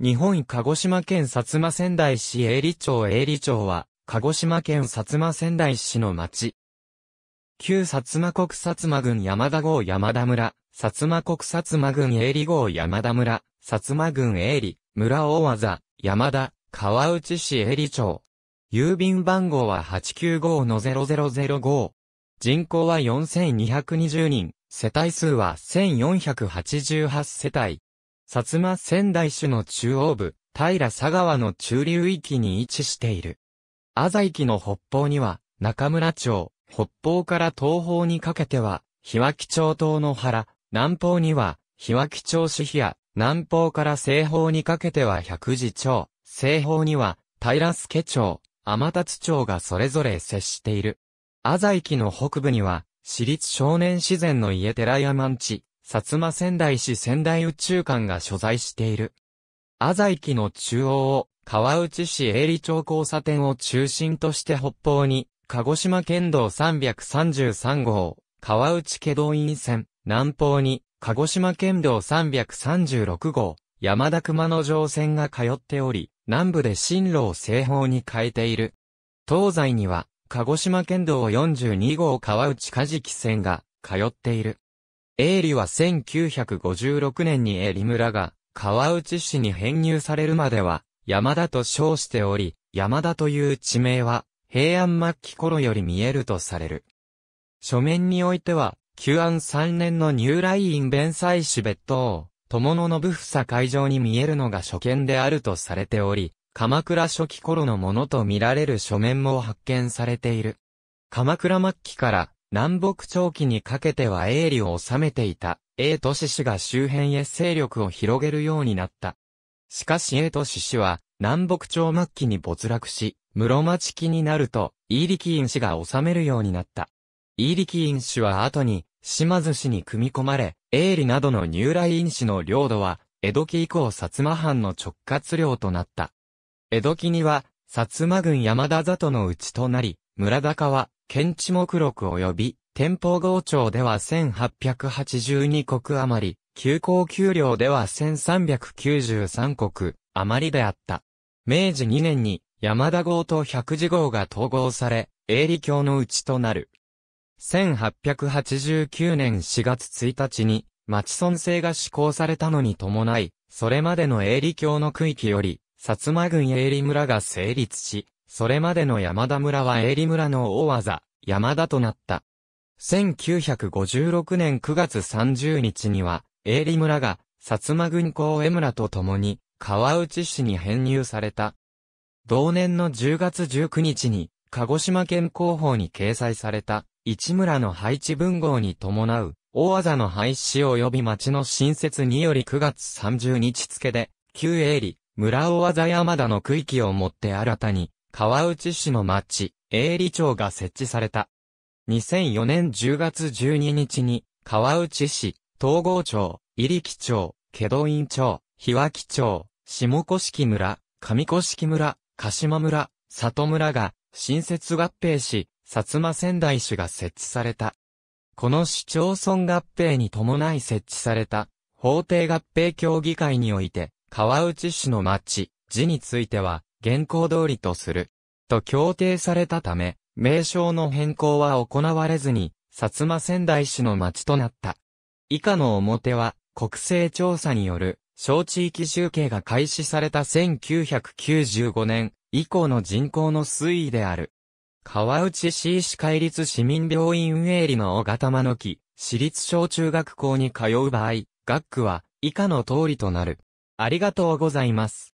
日本鹿児島県薩摩仙台市営利町営利町は、鹿児島県薩摩仙台市の町。旧薩摩国薩摩郡山田郷山田村、薩摩国薩摩郡営利郷山田村、薩摩郡営利、村大技、山田、川内市営利町。郵便番号は895-0005。人口は4220人、世帯数は1488世帯。薩摩仙台市の中央部、平佐川の中流域に位置している。朝域の北方には、中村町、北方から東方にかけては、日脇町東の原、南方には、日脇町市比や、南方から西方にかけては百字町、西方には、平助町、天達町がそれぞれ接している。朝域の北部には、私立少年自然の家寺山地、薩摩仙台市仙台宇宙館が所在している。浅井木の中央を、川内市営利町交差点を中心として北方に、鹿児島県道333号、川内家道院線、南方に、鹿児島県道336号、山田熊野城線が通っており、南部で進路を西方に変えている。東西には、鹿児島県道42号川内梶木線が通っている。営利は1956年に営リ村が川内市に編入されるまでは山田と称しており、山田という地名は平安末期頃より見えるとされる。書面においては、旧安3年の入来院弁祭師別当、友野信房会場に見えるのが初見であるとされており、鎌倉初期頃のものと見られる書面も発見されている。鎌倉末期から南北朝期にかけては英利を治めていた、英都市氏が周辺へ勢力を広げるようになった。しかし英都市氏は、南北朝末期に没落し、室町期になると、イーリキイン氏が治めるようになった。イーリキイン氏は後に、島津氏に組み込まれ、英利などの入来院氏の領土は、江戸期以降薩摩藩の直轄領となった。江戸期には、薩摩軍山田里の内となり、村高は、県知目録及び、天保郷町では1882国余り、休校給料では1393国余りであった。明治2年に山田号と百字号が統合され、営利教のうちとなる。1889年4月1日に、町村制が施行されたのに伴い、それまでの営利教の区域より、薩摩郡営利村が成立し、それまでの山田村は営利村の大技、山田となった。1956年9月30日には、営利村が、薩摩軍港江村と共に、川内市に編入された。同年の10月19日に、鹿児島県広報に掲載された、市村の配置文号に伴う、大技の廃止及び町の新設により9月30日付で、旧営利、村大技山田の区域をもって新たに、川内市の町、営利町が設置された。2004年10月12日に、川内市、東郷町、入木町、祁答院町、日脇町、下甑村、上甑村、鹿島村、里村が、新設合併し、薩摩仙台市が設置された。この市町村合併に伴い設置された、法定合併協議会において、川内市の町、寺については、現行通りとする。と協定されたため、名称の変更は行われずに、薩摩仙台市の町となった。以下の表は、国勢調査による、小地域集計が開始された1995年以降の人口の推移である。川内市医師会立市民病院運営理の小型間の木、市立小中学校に通う場合、学区は以下の通りとなる。ありがとうございます。